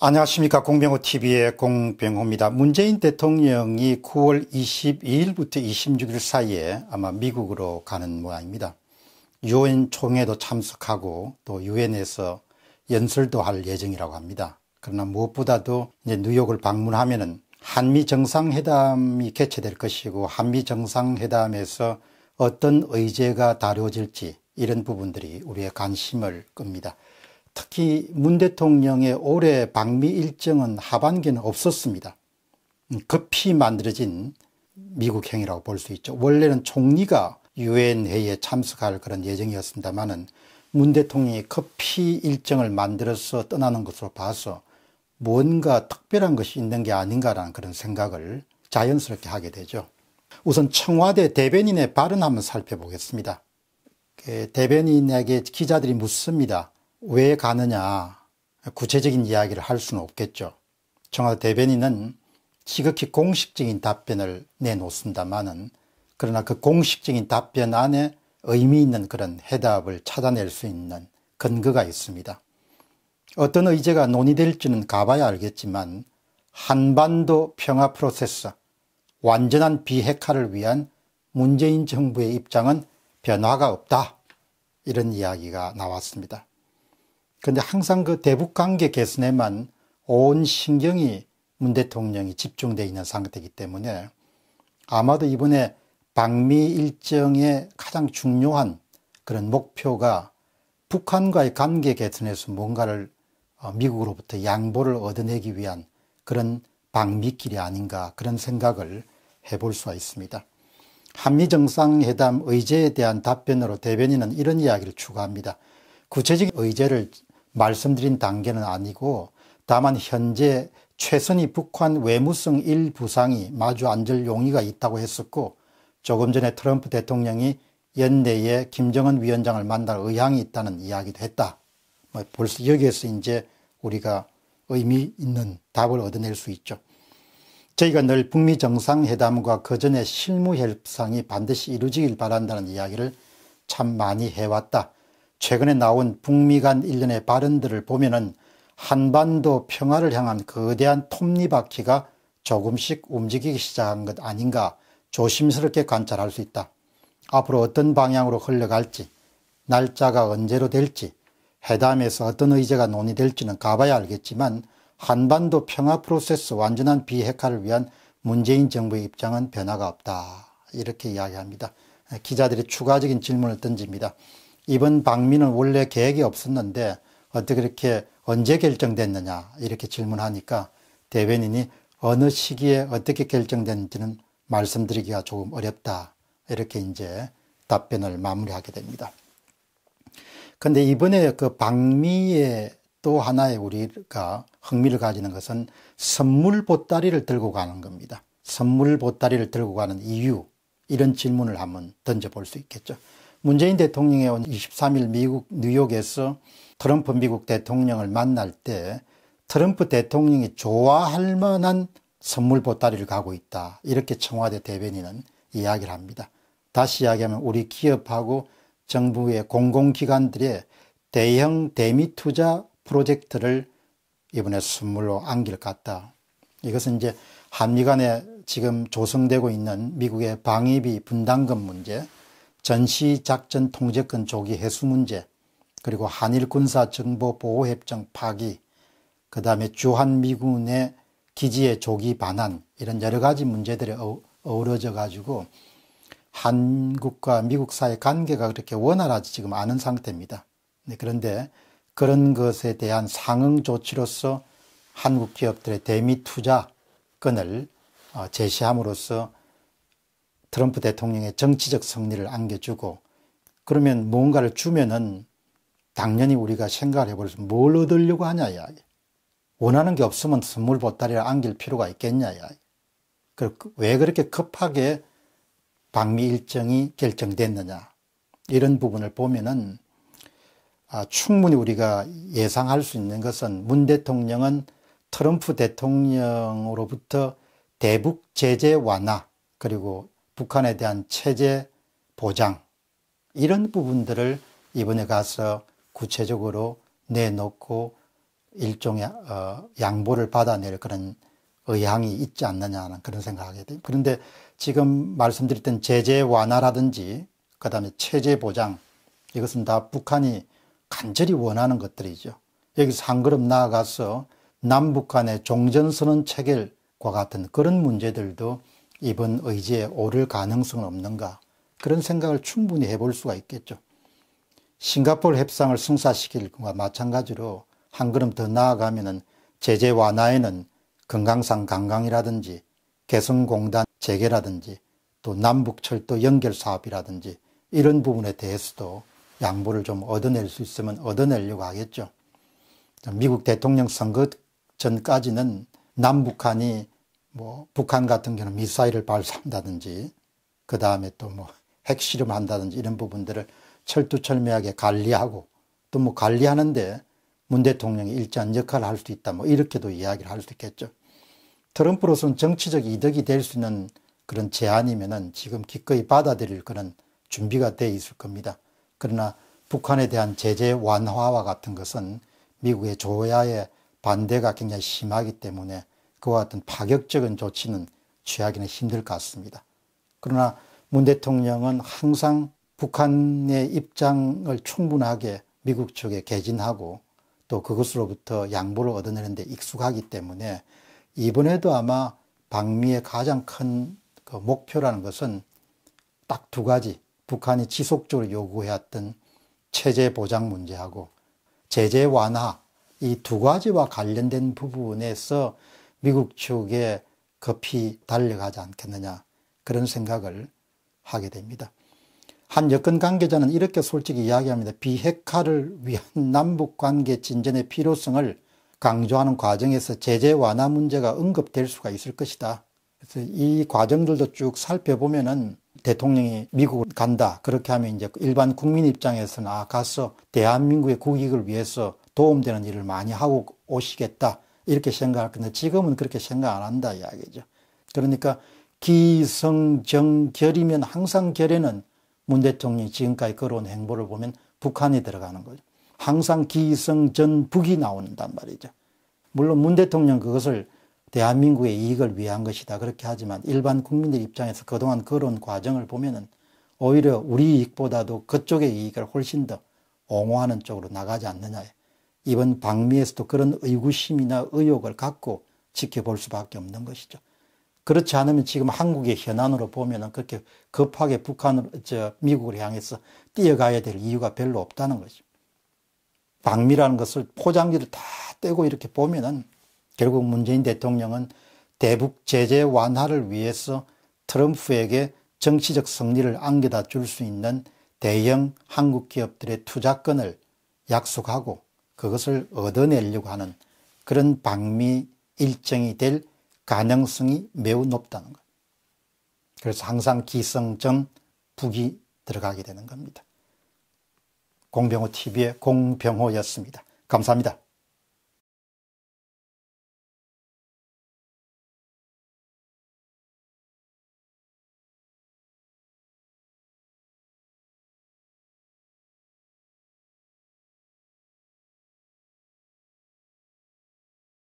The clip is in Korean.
안녕하십니까. 공병호 TV의 공병호입니다. 문재인 대통령이 9월 22일부터 26일 사이에 아마 미국으로 가는 모양입니다. 유엔 총회도 참석하고 또 유엔에서 연설도 할 예정이라고 합니다. 그러나 무엇보다도 이제 뉴욕을 방문하면은 한미 정상회담이 개최될 것이고 한미 정상회담에서 어떤 의제가 다루어질지 이런 부분들이 우리의 관심을 끕니다. 특히 문 대통령의 올해 방미 일정은 하반기는 없었습니다. 음, 급히 만들어진 미국행이라고 볼 수 있죠. 원래는 총리가 유엔 회의에 참석할 그런 예정이었습니다만은 문 대통령이 급히 일정을 만들어서 떠나는 것으로 봐서 뭔가 특별한 것이 있는 게 아닌가라는 그런 생각을 자연스럽게 하게 되죠. 우선 청와대 대변인의 발언 한번 살펴보겠습니다. 그 대변인에게 기자들이 묻습니다. 왜 가느냐 구체적인 이야기를 할 수는 없겠죠. 청와대 대변인은 지극히 공식적인 답변을 내놓습니다만은 그러나 그 공식적인 답변 안에 의미 있는 그런 해답을 찾아낼 수 있는 근거가 있습니다. 어떤 의제가 논의될지는 가봐야 알겠지만 한반도 평화 프로세스, 완전한 비핵화를 위한 문재인 정부의 입장은 변화가 없다. 이런 이야기가 나왔습니다. 근데 항상 그 대북 관계 개선에만 온 신경이 문 대통령이 집중되어 있는 상태이기 때문에 아마도 이번에 방미 일정의 가장 중요한 그런 목표가 북한과의 관계 개선에서 뭔가를 어, 미국으로부터 양보를 얻어내기 위한 그런 방미길이 아닌가 그런 생각을 해볼 수가 있습니다. 한미 정상회담 의제에 대한 답변으로 대변인은 이런 이야기를 추가합니다. 구체적인 의제를 말씀드린 단계는 아니고 다만 현재 최선희 북한 외무성 1부상이 마주 앉을 용의가 있다고 했었고 조금 전에 트럼프 대통령이 연내에 김정은 위원장을 만날 의향이 있다는 이야기도 했다. 뭐 벌써 여기에서 이제 우리가 의미 있는 답을 얻어낼 수 있죠. 저희가 늘 북미 정상회담과 그전에 실무협상이 반드시 이루어지길 바란다는 이야기를 참 많이 해왔다. 최근에 나온 북미 간 일련의 발언들을 보면은 한반도 평화를 향한 거대한 톱니바퀴가 조금씩 움직이기 시작한 것 아닌가 조심스럽게 관찰할 수 있다. 앞으로 어떤 방향으로 흘러갈지, 날짜가 언제로 될지, 회담에서 어떤 의제가 논의될지는 가봐야 알겠지만 한반도 평화 프로세스 완전한 비핵화를 위한 문재인 정부의 입장은 변화가 없다. 이렇게 이야기합니다. 기자들이 추가적인 질문을 던집니다. 이번 방미는 원래 계획이 없었는데 어떻게 이렇게 언제 결정됐느냐 이렇게 질문하니까 대변인이 어느 시기에 어떻게 결정는지는 말씀드리기가 조금 어렵다 이렇게 이제 답변을 마무리하게 됩니다. 근데 이번에 그방미의또 하나의 우리가 흥미를 가지는 것은 선물 보따리를 들고 가는 겁니다. 선물 보따리를 들고 가는 이유 이런 질문을 한번 던져볼 수 있겠죠. 문재인 대통령이 온 23일 미국 뉴욕에서 트럼프 미국 대통령을 만날 때 트럼프 대통령이 좋아할 만한 선물 보따리를 가고 있다. 이렇게 청와대 대변인은 이야기를 합니다. 다시 이야기하면 우리 기업하고 정부의 공공기관들의 대형 대미 투자 프로젝트를 이번에 선물로 안길 것 같다. 이것은 이제 한미 간에 지금 조성되고 있는 미국의 방위비 분담금 문제 전시작전 통제권 조기 해수 문제, 그리고 한일 군사정보보호협정 파기, 그 다음에 주한미군의 기지의 조기 반환, 이런 여러 가지 문제들이 어우러져 가지고 한국과 미국 사이 관계가 그렇게 원활하지 지금 않은 상태입니다. 네, 그런데 그런 것에 대한 상응 조치로서 한국 기업들의 대미 투자권을 어, 제시함으로써 트럼프 대통령의 정치적 승리를 안겨주고 그러면 뭔가를 주면은 당연히 우리가 생각을 해버려서 뭘 얻으려고 하냐 이야 원하는 게 없으면 선물 보따리를 안길 필요가 있겠냐 이야왜 그- 그렇게 급하게 방미 일정이 결정됐느냐 이런 부분을 보면은 아, 충분히 우리가 예상할 수 있는 것은 문 대통령은 트럼프 대통령으로부터 대북 제재 완화 그리고 북한에 대한 체제 보장 이런 부분들을 이번에 가서 구체적으로 내놓고 일종의 어, 양보를 받아낼 그런 의향이 있지 않느냐는 그런 생각하게 돼요. 그런데 지금 말씀드렸던 제재 완화라든지 그 다음에 체제 보장 이것은 다 북한이 간절히 원하는 것들이죠. 여기서 한 걸음 나아가서 남북한의 종전선언 체결과 같은 그런 문제들도 이번 의지에 오를 가능성은 없는가 그런 생각을 충분히 해볼 수가 있겠죠. 싱가포르 협상을 승사시킬 것과 마찬가지로 한 걸음 더나아가면 제재 완화에는 금강산 관광이라든지 개성공단 재개라든지 또 남북철도 연결 사업이라든지 이런 부분에 대해서도 양보를 좀 얻어낼 수 있으면 얻어내려고 하겠죠. 미국 대통령 선거 전까지는 남북한이 뭐 북한 같은 경우는 미사일을 발사한다든지 그 다음에 또 뭐 핵실험한다든지 이런 부분들을 철두철미하게 관리하고 또 뭐 관리하는데 문 대통령이 일정한 역할을 할 수 있다 뭐 이렇게도 이야기를 할 수 있겠죠. 트럼프로서는 정치적 이득이 될 수 있는 그런 제안이면은 지금 기꺼이 받아들일 그런 준비가 돼 있을 겁니다. 그러나 북한에 대한 제재 완화와 같은 것은 미국의 조야의 반대가 굉장히 심하기 때문에 그와 같은 파격적인 조치는 취하기는 힘들 것 같습니다. 그러나 문 대통령은 항상 북한의 입장을 충분하게 미국 쪽에 개진하고 또 그것으로부터 양보를 얻어내는 데 익숙하기 때문에 이번에도 아마 방미의 가장 큰그 목표라는 것은 딱 두 가지 북한이 지속적으로 요구해왔던 체제 보장 문제하고 제재 완화 이 두 가지와 관련된 부분에서 미국 측에 급히 달려가지 않겠느냐 그런 생각을 하게 됩니다. 한 여권 관계자는 이렇게 솔직히 이야기합니다. 비핵화를 위한 남북 관계 진전의 필요성을 강조하는 과정에서 제재 완화 문제가 언급될 수가 있을 것이다. 그래서 이 과정들도 쭉 살펴보면은 대통령이 미국을 간다. 그렇게 하면 이제 일반 국민 입장에서는 아, 가서 대한민국의 국익을 위해서 도움되는 일을 많이 하고 오시겠다. 이렇게 생각할 건데 지금은 그렇게 생각 안 한다 이야기죠. 그러니까 기성정결이면 항상 결에는 문 대통령이 지금까지 걸어온 행보를 보면 북한이 들어가는 거죠. 항상 기성전 북이 나온단 말이죠. 물론 문 대통령 그것을 대한민국의 이익을 위한 것이다 그렇게 하지만 일반 국민들 입장에서 그동안 그런 과정을 보면은 오히려 우리 이익보다도 그쪽의 이익을 훨씬 더 옹호하는 쪽으로 나가지 않느냐 이번 방미에서도 그런 의구심이나 의혹을 갖고 지켜볼 수밖에 없는 것이죠. 그렇지 않으면 지금 한국의 현안으로 보면 그렇게 급하게 북한으로 저, 미국을 향해서 뛰어가야 될 이유가 별로 없다는 거죠. 방미라는 것을 포장지를 다 떼고 이렇게 보면은 결국 문재인 대통령은 대북 제재 완화를 위해서 트럼프에게 정치적 승리를 안겨다 줄 수 있는 대형 한국 기업들의 투자권을 약속하고 그것을 얻어내려고 하는 그런 방미 일정이 될 가능성이 매우 높다는 것. 그래서 항상 기성전 북이 들어가게 되는 겁니다. 공병호 TV의 공병호였습니다. 감사합니다.